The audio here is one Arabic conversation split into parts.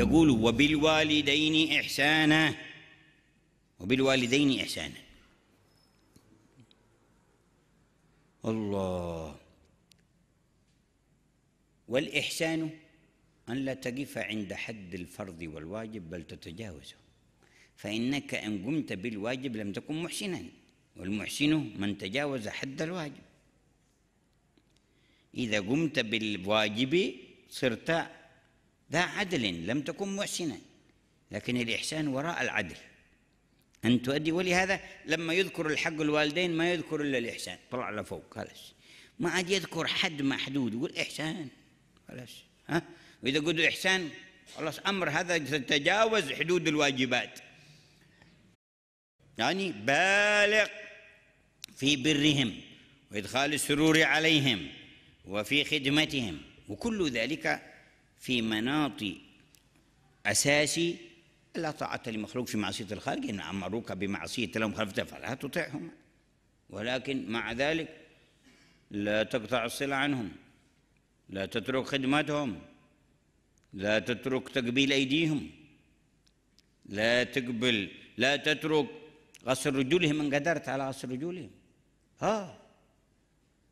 يقول وبالوالدين إحسانا وبالوالدين إحسانا الله والإحسان أن لا تقف عند حد الفرض والواجب بل تتجاوزه فإنك إن قمت بالواجب لم تكن محسنا والمحسن من تجاوز حد الواجب إذا قمت بالواجب صرت ذا عدل لم تكن محسنا لكن الإحسان وراء العدل أن تؤدي ولهذا لما يذكر الحق الوالدين ما يذكر إلا الإحسان طلع لفوق خلاص ما عاد يذكر حد محدود يقول إحسان خلاص ها وإذا قلت إحسان خلاص أمر هذا تتجاوز حدود الواجبات يعني بالغ في برهم وإدخال السرور عليهم وفي خدمتهم وكل ذلك في مناط أساسي لا طاعة لمخلوق في معصية الخالق إن أمروك بمعصية لهم خلفت فلا تطعهم ولكن مع ذلك لا تقطع الصلة عنهم لا تترك خدمتهم لا تترك تقبيل أيديهم لا تقبل لا تترك غسل رجولهم إن قدرت على غسل رجولهم ها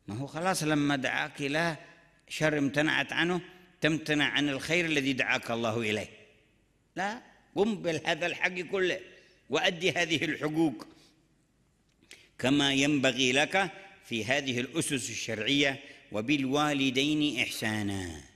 ما هو خلاص لما دعاك إلى شر امتنعت عنه تمتنع عن الخير الذي دعاك الله اليه لا قم بهذا الحق كله وادي هذه الحقوق كما ينبغي لك في هذه الاسس الشرعيه وبالوالدين احسانا